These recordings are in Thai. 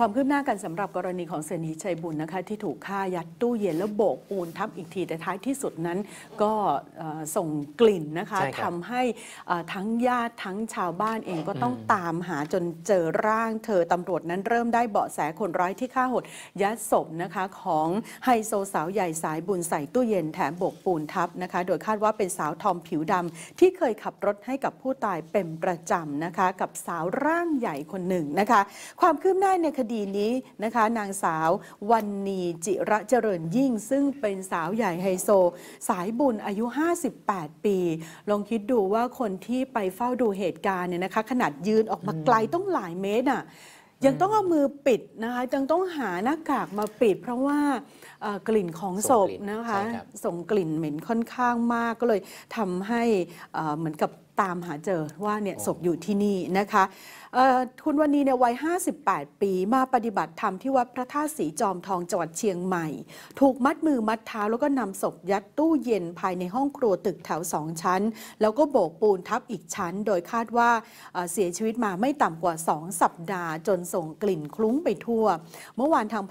ความคืบหน้ากันสำหรับกรณีของเสนีชัยบุญนะคะ ที่ถูกฆ่ายัดตู้เย็นแล้วโบกปูนทับอีกที แต่ท้ายที่สุดนั้นก็ส่งกลิ่นนะคะคทำให้ทั้งญาติทั้งชาวบ้านเองก็ต้องตามหาจนเจอร่างเธอตำรวจนั้นเริ่มได้เบาะแสคนร้ายที่ฆ่าหด ยัดศพนะคะของไฮโซสาวใหญ่สายบุญใส่ตู้เย็นแถมโบกปูนทับนะคะโดยคาดว่าเป็นสาวทอมผิวดำที่เคยขับรถให้กับผู้ตายเป็นประจำนะคะกับสาวร่างใหญ่คนหนึ่งนะคะความคืบหน้าในคดีนี้นะคะนางสาววันนีจิระเจริญยิ่ง ซึ่งเป็นสาวใหญ่ไฮโซ สายบุญอายุ 58 ปี ลองคิดดูว่าคนที่ไปเฝ้าดูเหตุการณ์เนี่ยนะคะขนาดยืนออกมาไกลต้องหลายเมตรอ่ะยังต้องเอามือปิดนะคะยังต้องหาหน้ากากมาปิด เพราะว่ากลิ่นของศพนะคะส่งกลิ่นเหม็นค่อนข้างมากก็เลยทำให้เหมือนกับตามหาเจอว่าเนี่ยศพอยู่ที่นี่นะคะคุณวันนี้เนี่ยวัย 58 ปีมาปฏิบัติธรรมที่วัด พระธาตุสีจอมทองจังหวัดเชียงใหม่ ถูกมัดมือมัดเท้าแล้วก็นำศพยัดตู้เย็นภายในห้องครัวตึกแถวสองชั้น แล้วก็โบกปูนทับอีกชั้น โดยคาดว่าเสียชีวิตมาไม่ต่ำกว่า 2 สัปดาห์จนส่งกลิ่นคลุ้งไปทั่ว เมื่อวานทาง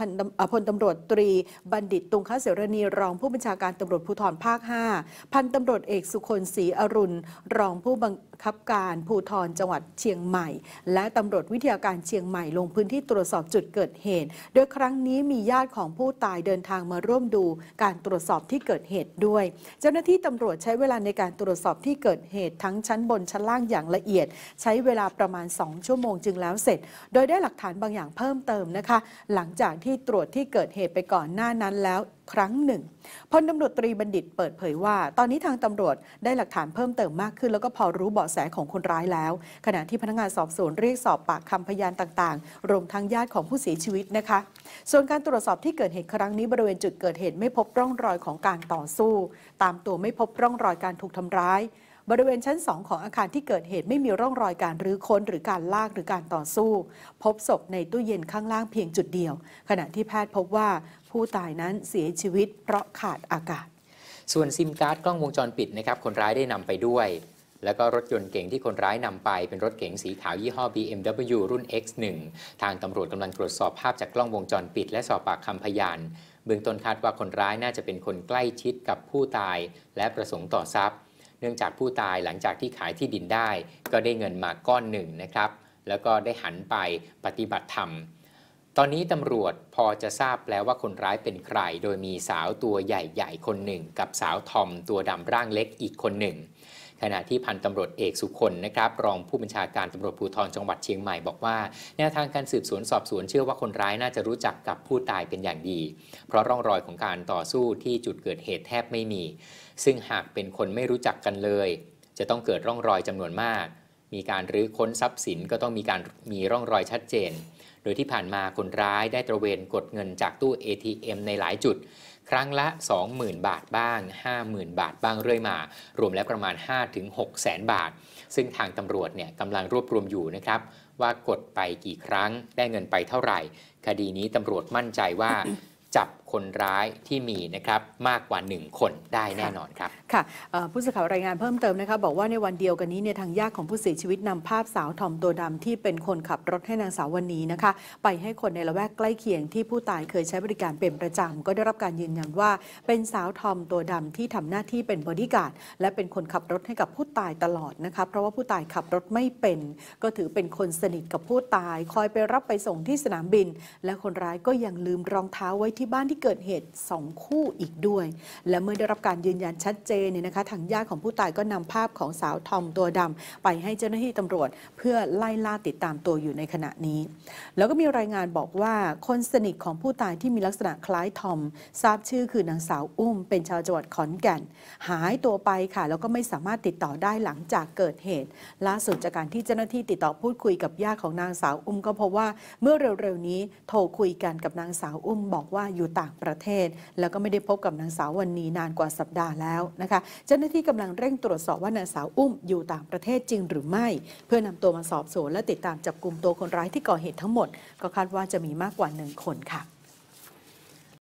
พลตำรวจตรีบัณฑิตตุงคเสรณีรองผู้บัญชาการตำรวจภูธรภาค 5 พันตำรวจเอกสุคนศรีอรุณรองผู้ banco, คับการภูทรจังหวัดเชียงใหม่ และตำรวจวิทยาการเชียงใหม่ลงพื้นที่ตรวจสอบจุดเกิดเหตุ โดยครั้งนี้มีญาติของผู้ตายเดินทางมาร่วมดู การตรวจสอบที่เกิดเหตุด้วย เจ้าหน้าที่ตำรวจใช้เวลาในการตรวจสอบที่เกิดเหตุทั้งชั้นบนชั้นล่างอย่างละเอียด ใช้เวลาประมาณ 2 ชั่วโมงจึงแล้วเสร็จ โดยได้หลักฐานบางอย่างเพิ่มเติมนะคะ หลังจากที่ตรวจที่เกิดเหตุไปก่อนหน้านั้นแล้วครั้งหนึ่งพลตำรวจตรีบัณฑิตเปิดเผยว่า ตอนนี้ทางตำรวจได้หลักฐานเพิ่มเติมมากขึ้น แล้วก็พอรู้บาะแสของคนร้ายแล้ว ขณะที่พนักงานสอบสวนเรียกสอบปากคำพยานต่าง ๆ รวมทั้งญาติของผู้เสียชีวิตนะคะส่วนการตรวจสอบที่เกิดเหตุครั้งนี้บริเวณจุดเกิดเหตุไม่พบร่องรอยของการต่อสู้ ตามตัวไม่พบร่องรอยการถูกทำร้าย บริเวณชั้นสองของอาคารที่เกิดเหตุไม่มีร่องรอยการรื้อค้นหรือการลากหรือการต่อสู้ พบศพในตู้เย็นข้างล่างเพียงจุดเดียว ขณะที่แพทย์พบว่าผู้ตายนั้นเสียชีวิตเพราะขาดอากาศ ส่วนซิมการ์ดกล้องวงจรปิดนะครับคนร้ายได้นำไปด้วยแล้วก็รถยนต์เก่งที่คนร้ายนำไปเป็นรถเก๋งสีขาวยี่ห้อ BMW รุ่น X1 ทางตำรวจกำลังตรวจสอบภาพจากกล้องวงจรปิดและสอบปากคำพยาน เบื้องต้นคาดว่าคนร้ายน่าจะเป็นคนใกล้ชิดกับผู้ตายและประสงค์ต่อทรัพย์ เนื่องจากผู้ตายหลังจากที่ขายที่ดินได้ก็ได้เงินมาก้อนหนึ่งนะครับ แล้วก็ได้หันไปปฏิบัติธรรม ตอนนี้ตำรวจพอจะทราบแล้วว่าคนร้ายเป็นใคร โดยมีสาวตัวใหญ่ๆคนหนึ่ง กับสาวทอม ตัวดำร่างเล็กอีกคนหนึ่งขณะที่พันตำรวจเอกสุคนนะครับ รองผู้บัญชาการตำรวจภูธรจังหวัดเชียงใหม่บอกว่าแนวทางการสืบสวนสอบสวนเชื่อว่าคนร้ายน่าจะรู้จักกับผู้ตายเป็นอย่างดี เพราะร่องรอยของการต่อสู้ที่จุดเกิดเหตุแทบไม่มี ซึ่งหากเป็นคนไม่รู้จักกันเลย จะต้องเกิดร่องรอยจำนวนมาก มีการรื้อค้นทรัพย์สินก็ต้องมีการมีร่องรอยชัดเจนโดยที่ผ่านมา คนร้ายได้ตระเวนกดเงินจากตู้ ATM ในหลายจุด ครั้งละ 20,000 บาทบ้าง 50,000 บาทบ้างเรื่อยมา รวมแล้วประมาณ 5-6แสนบาท ซึ่งทางตำรวจเนี่ยกำลังรวบรวมอยู่นะครับ ว่ากดไปกี่ครั้งได้เงินไปเท่าไหร่ คดีนี้ตำรวจมั่นใจว่าจับคนร้ายที่มีนะครับมากกว่า 1 คนได้แน่นอนครับค่ะผู้สื่อข่าวรายงานเพิ่มเติมนะคะบอกว่าในวันเดียวกันนี้เนี่ยทางญาติของผู้เสียชีวิตนำภาพสาวทอมตัวดำที่เป็นคนขับรถให้นางสาววันนี้นะคะไปให้คนในละแวกใกล้เคียง ที่ผู้ตายเคยใช้บริการเป็นประจำ ก็ได้รับการยืนยันว่า เป็นสาวทอมตัวดำที่ทำหน้าที่เป็นบอดี้การ์ดและเป็นคนขับรถให้กับผู้ตายตลอดนะคะเพราะว่าผู้ตายขับรถไม่เป็น ก็ถือเป็นคนสนิทกับผู้ตาย คอยไปรับไปส่งที่สนามบิน และคนร้ายก็ยังลืมรองเท้าไว้ที่ที่บ้านที่เกิดเหตุ 2 คู่อีกด้วย และเมื่อได้รับการยืนยันชัดเจนเนี่ยนะคะ ทางญาติของผู้ตายก็นำภาพของสาวทอมตัวดำ ไปให้เจ้าหน้าที่ตำรวจเพื่อไล่ล่าติดตามตัวอยู่ในขณะนี้ แล้วก็มีรายงานบอกว่าคนสนิทของผู้ตายที่มีลักษณะคล้ายทอม ทราบชื่อคือนางสาวอุ้ม เป็นชาวจังหวัดขอนแก่น หายตัวไปค่ะ แล้วก็ไม่สามารถติดต่อได้หลังจากเกิดเหตุล่าสุดจากการที่เจ้าหน้าที่ติดต่อพูดคุยกับญาติของนางสาวอุ้ม ก็พบว่าเมื่อเร็วๆนี้ โทรคุยกันกับนางสาวอุ้มบอกว่าอยู่ต่างประเทศ แล้วก็ไม่ได้พบกับนางสาววันนีนานกว่าสัปดาห์แล้วนะคะเจ้าหน้าที่กำลังเร่งตรวจสอบว่านางสาวอุ้มอยู่ต่างประเทศจริงหรือไม่ เพื่อนำตัวมาสอบสวนและติดตามจับกลุ่มตัวคนร้ายที่ก่อเหตุทั้งหมด ก็คาดว่าจะมีมากกว่าหนึ่งคนค่ะ